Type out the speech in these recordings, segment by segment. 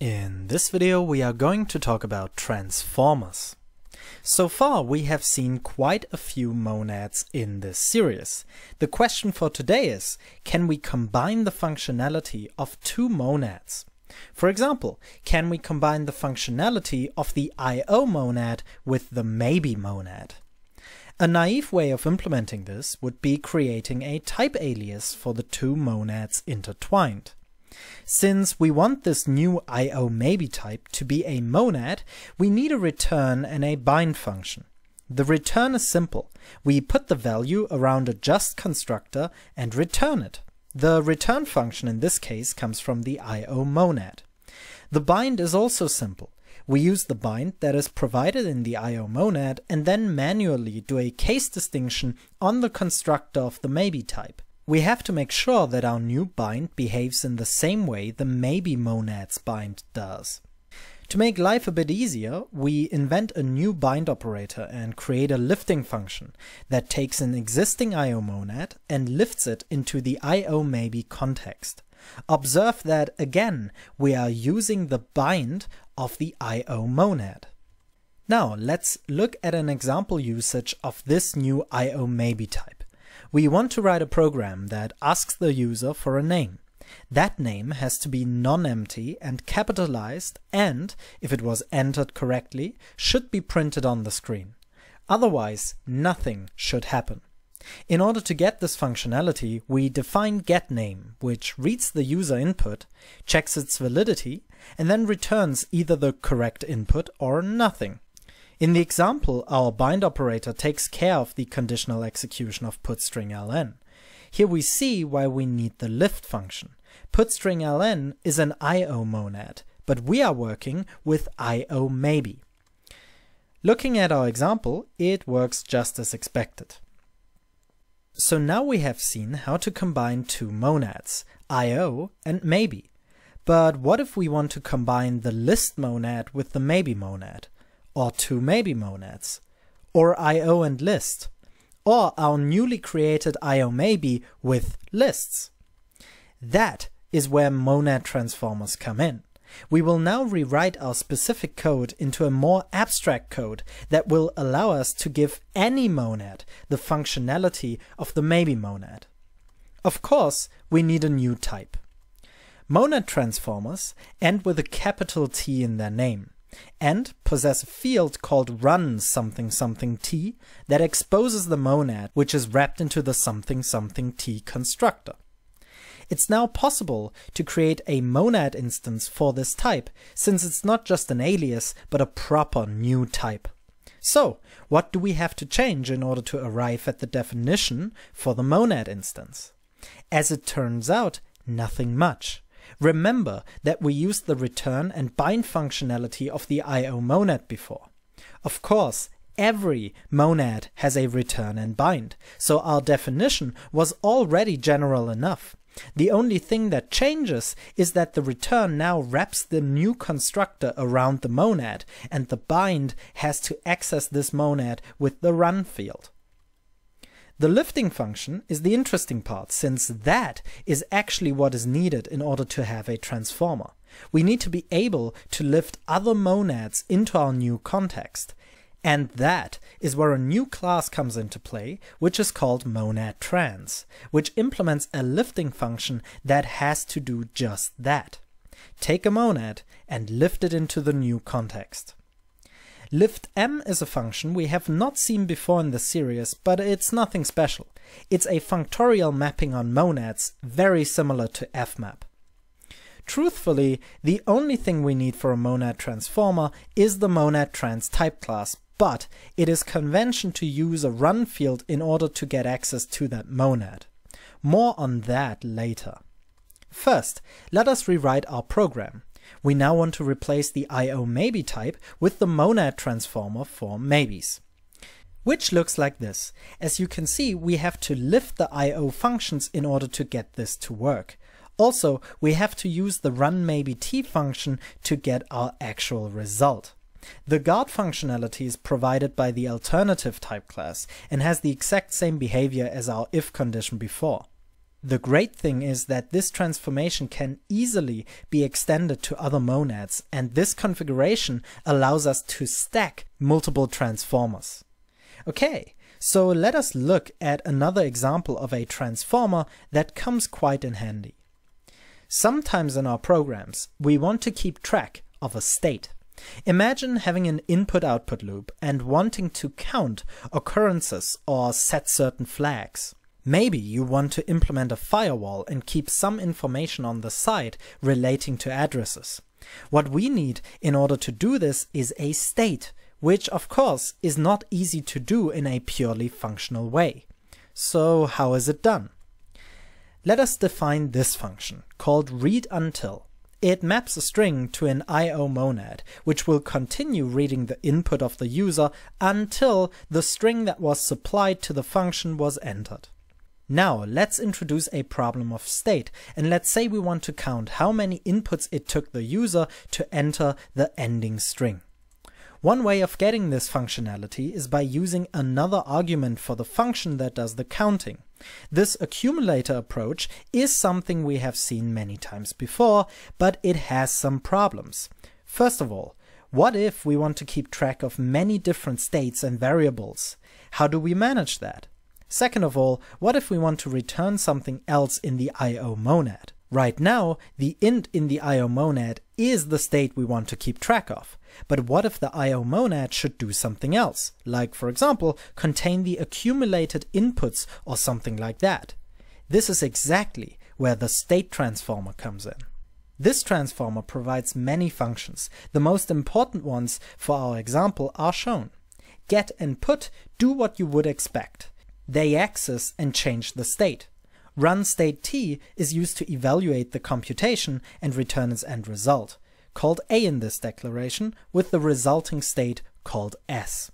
In this video we are going to talk about transformers. So far we have seen quite a few monads in this series. The question for today is, can we combine the functionality of two monads? For example, can we combine the functionality of the IO monad with the maybe monad? A naive way of implementing this would be creating a type alias for the two monads intertwined. Since we want this new IO maybe type to be a monad, we need a return and a bind function. The return is simple. We put the value around a just constructor and return it. The return function in this case comes from the IO monad. The bind is also simple. We use the bind that is provided in the IO monad and then manually do a case distinction on the constructor of the maybe type. We have to make sure that our new bind behaves in the same way the maybe monads bind does. To make life a bit easier, we invent a new bind operator and create a lifting function that takes an existing IO monad and lifts it into the IO maybe context. Observe that again, we are using the bind of the IO monad. Now let's look at an example usage of this new IO maybe type. We want to write a program that asks the user for a name. That name has to be non-empty and capitalized and, if it was entered correctly, should be printed on the screen. Otherwise, nothing should happen. In order to get this functionality, we define getName, which reads the user input, checks its validity, and then returns either the correct input or nothing. In the example, our bind operator takes care of the conditional execution of putString ln. Here we see why we need the lift function. putString ln is an IO monad, but we are working with IO maybe. Looking at our example, it works just as expected. So now we have seen how to combine two monads, IO and maybe. But what if we want to combine the list monad with the maybe monad? or two maybe monads, or IO and list, or our newly created IO maybe with lists. That is where monad transformers come in. We will now rewrite our specific code into a more abstract code that will allow us to give any monad the functionality of the maybe monad. Of course, we need a new type. Monad transformers end with a capital T in their name and possess a field called run something something t that exposes the monad which is wrapped into the something something t constructor. It's now possible to create a monad instance for this type, since it's not just an alias, but a proper new type. So, what do we have to change in order to arrive at the definition for the monad instance? As it turns out, nothing much. Remember that we used the return and bind functionality of the IO monad before. Of course, every monad has a return and bind, so our definition was already general enough. The only thing that changes is that the return now wraps the new constructor around the monad, and the bind has to access this monad with the run field. The lifting function is the interesting part, since that is actually what is needed in order to have a transformer. We need to be able to lift other monads into our new context. And that is where a new class comes into play, which is called monad trans, which implements a lifting function that has to do just that. Take a monad and lift it into the new context. LiftM is a function we have not seen before in this series, but it's nothing special. It's a functorial mapping on monads, very similar to fmap. Truthfully, the only thing we need for a monad transformer is the monad trans type class, but it is convention to use a run field in order to get access to that monad. More on that later. First, let us rewrite our program. We now want to replace the IO maybe type with the monad transformer for maybes. Which looks like this. As you can see, we have to lift the IO functions in order to get this to work. Also, we have to use the run maybe t function to get our actual result. The guard functionality is provided by the alternative type class and has the exact same behavior as our if condition before. The great thing is that this transformation can easily be extended to other monads, and this configuration allows us to stack multiple transformers. Okay, so let us look at another example of a transformer that comes quite in handy. Sometimes in our programs, we want to keep track of a state. Imagine having an input-output loop and wanting to count occurrences or set certain flags. Maybe you want to implement a firewall and keep some information on the site relating to addresses. What we need in order to do this is a state, which of course is not easy to do in a purely functional way. So how is it done? Let us define this function, called readUntil. It maps a string to an IO monad, which will continue reading the input of the user until the string that was supplied to the function was entered. Now let's introduce a problem of state and let's say we want to count how many inputs it took the user to enter the ending string. One way of getting this functionality is by using another argument for the function that does the counting. This accumulator approach is something we have seen many times before, but it has some problems. First of all, what if we want to keep track of many different states and variables? How do we manage that? Second of all, what if we want to return something else in the IO monad? Right now, the int in the IO monad is the state we want to keep track of. But what if the IO monad should do something else? Like, for example, contain the accumulated inputs or something like that. This is exactly where the state transformer comes in. This transformer provides many functions. The most important ones for our example are shown. Get and put do what you would expect they axis and change the state. Run state t is used to evaluate the computation and return its end result, called a in this declaration, with the resulting state called s.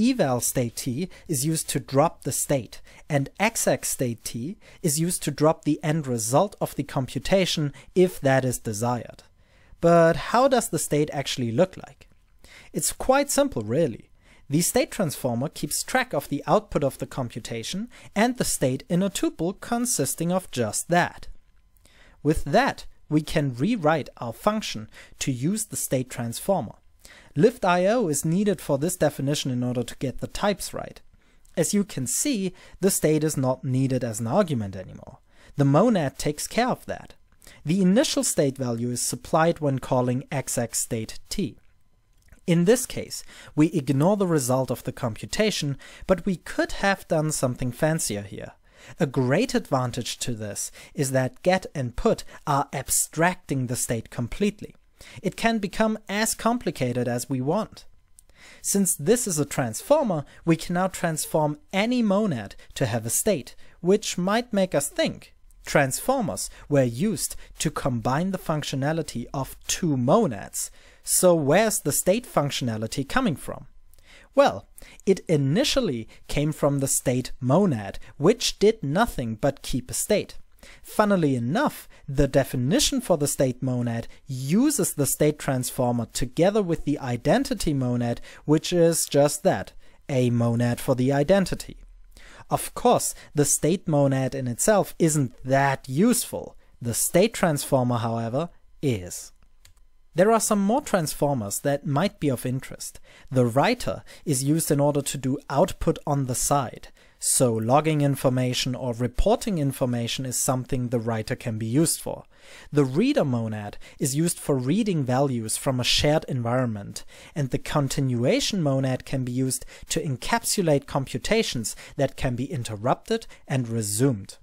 Eval state t is used to drop the state, and exec state t is used to drop the end result of the computation if that is desired. But how does the state actually look like? It's quite simple really. The state transformer keeps track of the output of the computation and the state in a tuple consisting of just that. With that, we can rewrite our function to use the state transformer. LiftIO is needed for this definition in order to get the types right. As you can see, the state is not needed as an argument anymore. The monad takes care of that. The initial state value is supplied when calling xxStateT. In this case, we ignore the result of the computation, but we could have done something fancier here. A great advantage to this is that get and put are abstracting the state completely. It can become as complicated as we want. Since this is a transformer, we can now transform any monad to have a state, which might make us think. Transformers were used to combine the functionality of two monads, so where's the state functionality coming from? Well, it initially came from the state monad, which did nothing but keep a state. Funnily enough, the definition for the state monad uses the state transformer together with the identity monad, which is just that, a monad for the identity. Of course, the state monad in itself isn't that useful. The state transformer, however, is. There are some more transformers that might be of interest. The writer is used in order to do output on the side. So logging information or reporting information is something the writer can be used for. The reader monad is used for reading values from a shared environment, and the continuation monad can be used to encapsulate computations that can be interrupted and resumed.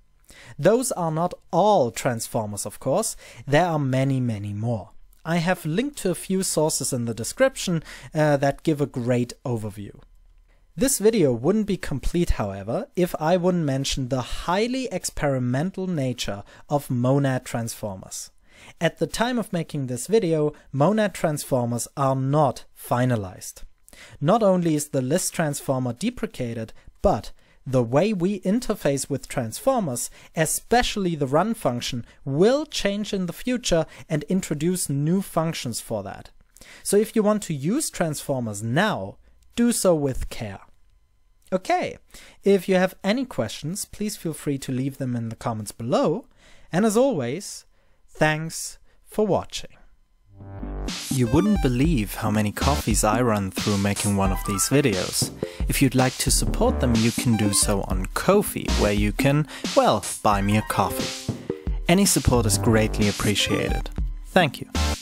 Those are not all transformers, of course, there are many, many more. I have linked to a few sources in the description uh, that give a great overview. This video wouldn't be complete, however, if I wouldn't mention the highly experimental nature of monad transformers. At the time of making this video, monad transformers are not finalized. Not only is the list transformer deprecated, but the way we interface with transformers, especially the run function, will change in the future and introduce new functions for that. So if you want to use transformers now, do so with care. Okay, if you have any questions, please feel free to leave them in the comments below. And as always, thanks for watching. You wouldn't believe how many coffees I run through making one of these videos. If you'd like to support them, you can do so on Ko-fi, where you can, well, buy me a coffee. Any support is greatly appreciated. Thank you.